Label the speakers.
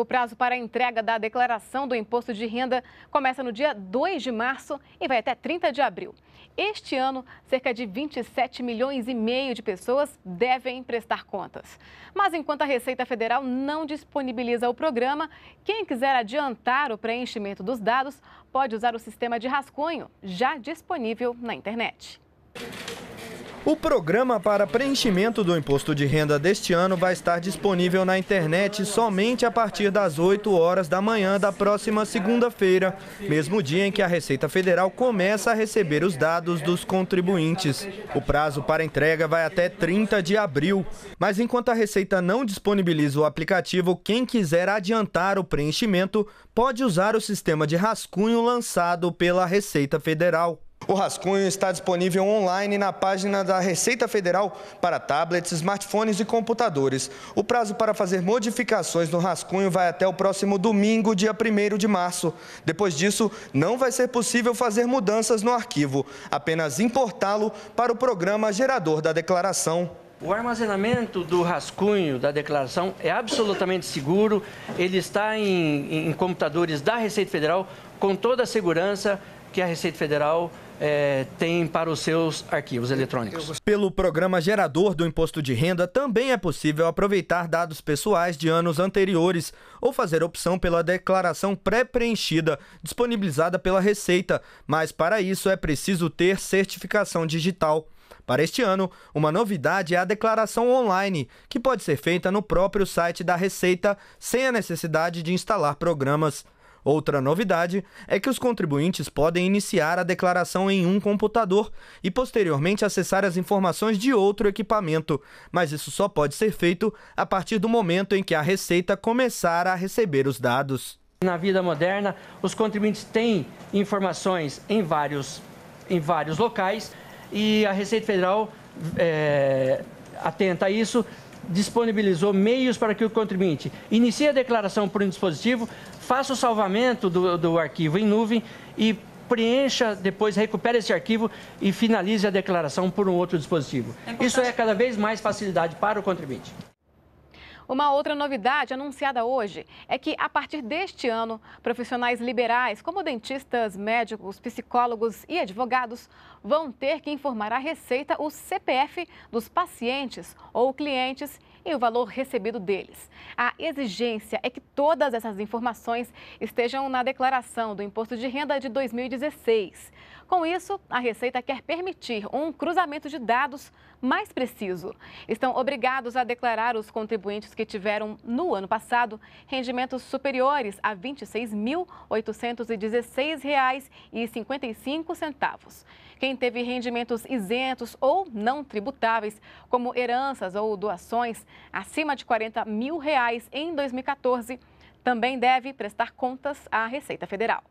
Speaker 1: O prazo para a entrega da declaração do imposto de renda começa no dia 2 de março e vai até 30 de abril. Este ano, cerca de 27 milhões e meio de pessoas devem prestar contas. Mas enquanto a Receita Federal não disponibiliza o programa, quem quiser adiantar o preenchimento dos dados pode usar o sistema de rascunho já disponível na internet.
Speaker 2: O programa para preenchimento do imposto de renda deste ano vai estar disponível na internet somente a partir das 8 horas da manhã da próxima segunda-feira, mesmo dia em que a Receita Federal começa a receber os dados dos contribuintes. O prazo para entrega vai até 30 de abril. Mas enquanto a Receita não disponibiliza o aplicativo, quem quiser adiantar o preenchimento pode usar o sistema de rascunho lançado pela Receita Federal. O rascunho está disponível online na página da Receita Federal para tablets, smartphones e computadores. O prazo para fazer modificações no rascunho vai até o próximo domingo, dia 1 de março. Depois disso, não vai ser possível fazer mudanças no arquivo, apenas importá-lo para o programa gerador da declaração.
Speaker 3: O armazenamento do rascunho da declaração é absolutamente seguro, ele está em, em computadores da Receita Federal com toda a segurança que a Receita Federal é, tem para os seus arquivos eletrônicos.
Speaker 2: Pelo programa gerador do imposto de renda, também é possível aproveitar dados pessoais de anos anteriores ou fazer opção pela declaração pré-preenchida disponibilizada pela Receita, mas para isso é preciso ter certificação digital. Para este ano, uma novidade é a declaração online, que pode ser feita no próprio site da Receita sem a necessidade de instalar programas. Outra novidade é que os contribuintes podem iniciar a declaração em um computador e posteriormente acessar as informações de outro equipamento, mas isso só pode ser feito a partir do momento em que a Receita começar
Speaker 3: a receber os dados. Na vida moderna, os contribuintes têm informações em vários, em vários locais e a Receita Federal é, atenta a isso, disponibilizou meios para que o contribuinte inicie a declaração por um dispositivo, faça o salvamento do, do arquivo em nuvem e preencha, depois recupere esse arquivo e finalize a declaração por um outro dispositivo. É Isso é cada vez mais facilidade para o contribuinte.
Speaker 1: Uma outra novidade anunciada hoje é que, a partir deste ano, profissionais liberais, como dentistas, médicos, psicólogos e advogados, vão ter que informar à Receita o CPF dos pacientes ou clientes e o valor recebido deles. A exigência é que todas essas informações estejam na declaração do Imposto de Renda de 2016. Com isso, a Receita quer permitir um cruzamento de dados mais preciso. Estão obrigados a declarar os contribuintes que tiveram, no ano passado, rendimentos superiores a R$ 26.816,55. Quem teve rendimentos isentos ou não tributáveis, como heranças ou doações, acima de 40 mil reais em 2014, também deve prestar contas à Receita Federal.